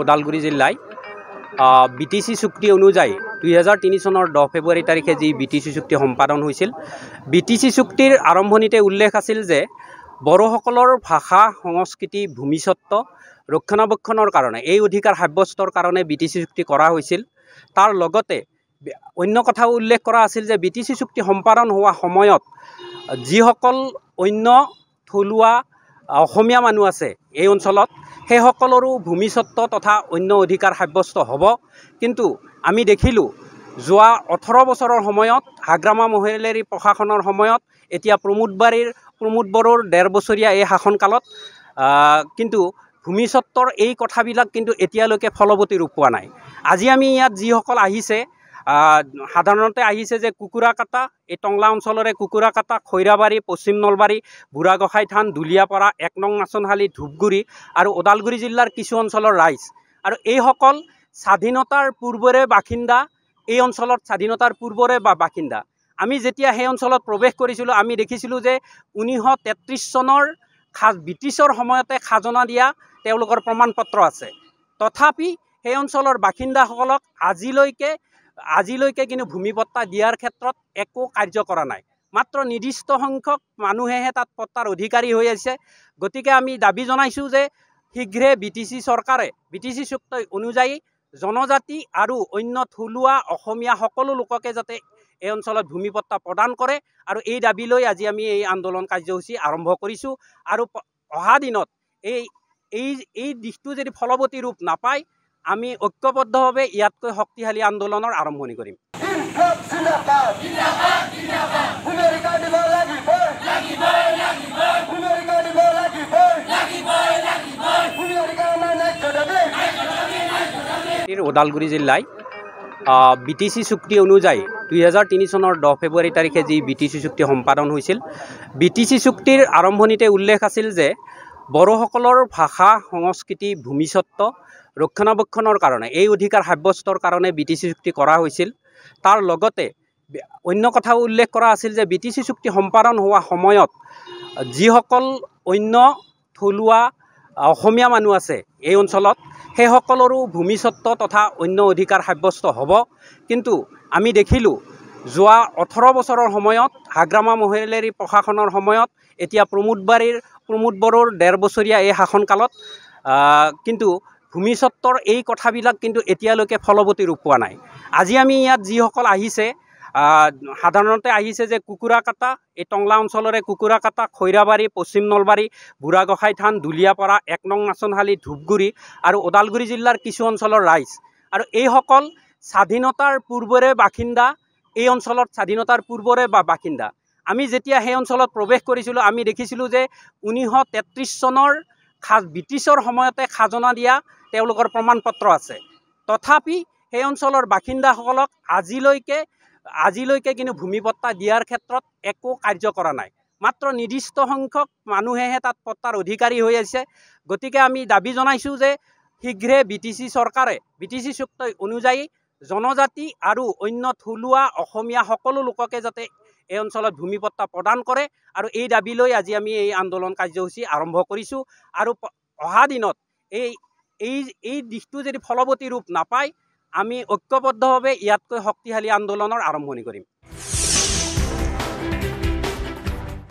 ওদালগুৰি জিলাই B T C চুক্তি অনুযায়ী দুহেজাৰ তিনি চনৰ দহ ফেব্ৰুৱাৰী তাৰিখে যি বি টি চি চুক্তি সম্পাদন হৈছিল বি টি চি চুক্তিৰ আৰম্ভণিতে উল্লেখ আছিল যে বড়োসকলৰ ভাষা সংস্কৃতি ভূমিস্বত্ব ৰক্ষণাবেক্ষণৰ কাৰণে এই অধিকাৰ সাব্যস্তৰ কাৰণে বি টি চি চুক্তি কৰা হৈছিল তাৰ লগতে অন্য কথাও উল্লেখ কৰা আছিল যে বি টি চি চুক্তি সম্পাদন হোৱা সময়ত যিসকল অন্য থলুৱা অসমীয়া মানুহ আছে এই অঞ্চলত সেইসকলৰো ভূমি স্বত্ব তথা অন্য অধিকাৰ সাব্যস্ত হ'ব কিন্তু আমি দেখিলোঁ যোৱা ওঠৰ বছৰৰ সময়ত হাগ্ৰামা মহিলাৰী প্ৰশাসনৰ সময়ত এতিয়া প্ৰমোদ বাৰীৰ প্ৰমোদ বড়োৰ ডেৰ বছৰীয়া এই শাসনকালত কিন্তু ভূমিস্বত্বৰ এই কথাবিলাক কিন্তু এতিয়ালৈকে ফলৱতী ৰূপ পোৱা নাই আজি আমি ইয়াত যিসকল আহিছে সাধাৰণতে আহিছে যে কুকুৰা কাটা এই টংলা অঞ্চলৰে কুকুৰা কাটা খৈৰাবাৰী পশ্চিম নলবাৰী বুঢ়াগোসাঁই থান দুলিয়াপাৰা এক নং নাচনশালী ধূপগুৰি আৰু ওদালগুৰি জিলাৰ কিছু অঞ্চলৰ ৰাইজ আৰু এইসকল স্বাধীনতাৰ পূৰ্বৰে বাসিন্দা এই অঞ্চলত স্বাধীনতাৰ পূৰ্বৰে বা বাসিন্দা আমি যেতিয়া সেই অঞ্চলত প্ৰৱেশ কৰিছিলোঁ আমি দেখিছিলোঁ যে ঊনৈছশ তেত্ৰিছ চনৰ খা ব্ৰিটিছৰ সময়তে খাজনা দিয়া তেওঁলোকৰ প্ৰমাণ পত্ৰ আছে তথাপি সেই অঞ্চলৰ বাসিন্দাসকলক আজিলৈকে আজিলৈকে কিন্তু ভূমি পত্তা দিয়াৰ ক্ষেত্ৰত একো কাৰ্য কৰা নাই মাত্ৰ নিৰ্দিষ্ট সংখ্যক মানুহেহে তাত পত্তাৰ অধিকাৰী হৈ আছে গতিকে আমি দাবী জনাইছোঁ যে শীঘ্ৰে বি টি চি চৰকাৰে বি টি চি চুক্তি অনুযায়ী জনজাতি আৰু অন্য থলুৱা অসমীয়া সকলো লোককে যাতে এই অঞ্চলত ভূমি পত্তা প্ৰদান কৰে আৰু এই দাবী লৈ আজি আমি এই আন্দোলন কাৰ্যসূচী আৰম্ভ কৰিছোঁ আৰু অহা দিনত এই এই এই দিশটো যদি ফলৱতী ৰূপ নাপায় আমি ঐক্যবদ্ধভাৱে ইয়াতকৈ শক্তিশালী আন্দোলনৰ আৰম্ভণি কৰিম ওদালগুৰি জিলাই বিটিসি চুক্তি অনুযায়ী দুহেজাৰ তিনি চনৰ দহ ফেব্ৰুৱাৰী তাৰিখে যি বি চুক্তি সম্পাদন হৈছিল বিটিসি চুক্তির আরম্ভণিতে চুক্তিৰ আৰম্ভণিতে উল্লেখ আছিল যে বড়োসকলৰ ভাষা সংস্কৃতি ভূমিস্বত্ব ৰক্ষণাবেক্ষণৰ কাৰণে এই অধিকাৰ সাব্যস্তৰ কাৰণে বি টি চি চুক্তি কৰা হৈছিল তাৰ লগতে অন্য কথাও উল্লেখ কৰা আছিল যে বি টি চি চুক্তি সম্পাদন হোৱা সময়ত যিসকল অন্য থলুৱা অসমীয়া মানুহ আছে এই অঞ্চলত সেইসকলৰো ভূমিস্বত্ব তথা অন্য অধিকাৰ সাব্যস্ত হ'ব কিন্তু আমি দেখিলোঁ যোৱা ওঠৰ বছৰৰ সময়ত হাগ্ৰামা মহিলাৰী প্ৰশাসনৰ সময়ত এতিয়া প্ৰমোদ বাৰীৰ প্ৰমোদ বড়োৰ ডেৰ বছৰীয়া এই শাসনকালত কিন্তু ভূমিস্বত্বৰ এই কথাবিলাক কিন্তু এতিয়ালৈকে ফলৱতী ৰূপ পোৱা নাই আজি আমি ইয়াত যিসকল আহিছে সাধাৰণতে আহিছে যে কুকুৰা কাটা এই টংলা অঞ্চলৰে কুকুৰা কাটা খৈৰাবাৰী পশ্চিম নলবাৰী বুঢ়াগোঁসাই থান দুলীয়াপাৰা এক নং নাচনশালী ধূপগুৰি আৰু ওদালগুৰি জিলাৰ কিছু অঞ্চলৰ ৰাইজ আৰু এইসকল স্বাধীনতাৰ পূৰ্বৰে বাসিন্দা এই অঞ্চলত স্বাধীনতাৰ পূৰ্বৰে বা বাসিন্দা আমি যেতিয়া সেই অঞ্চলত প্ৰৱেশ কৰিছিলোঁ আমি দেখিছিলোঁ যে ঊনৈশ তেত্ৰিছ চনৰ খা ব্ৰিটিছৰ সময়তে খাজনা দিয়া তেওঁলোকৰ প্ৰমাণ পত্ৰ আছে তথাপি সেই অঞ্চলৰ বাসিন্দাসকলক আজিলৈকে আজিলৈকে কিন্তু ভূমিপত্তা দিয়াৰ ক্ষেত্ৰত একো কাৰ্য কৰা নাই মাত্ৰ নিৰ্দিষ্ট সংখ্যক মানুহেহে তাত পত্তাৰ অধিকাৰী হৈ আছে গতিকে আমি দাবী জনাইছোঁ যে শীঘ্ৰে বি টি চি চৰকাৰে বি টি চি চুক্তি অনুযায়ী জনজাতি আৰু অন্য থলুৱা অসমীয়া সকলো লোককে যাতে এই অঞ্চলত ভূমিপত্তা প্ৰদান কৰে আৰু এই দাবী লৈ আজি আমি এই আন্দোলন কাৰ্যসূচী আৰম্ভ কৰিছোঁ আৰু অহা দিনত এই এই এই দিশটো যদি ফলৱতী ৰূপ নাপায় আমি ঐক্যবদ্ধভাৱে ইয়াতকৈ শক্তিশালী আন্দোলনৰ আৰম্ভণি কৰিম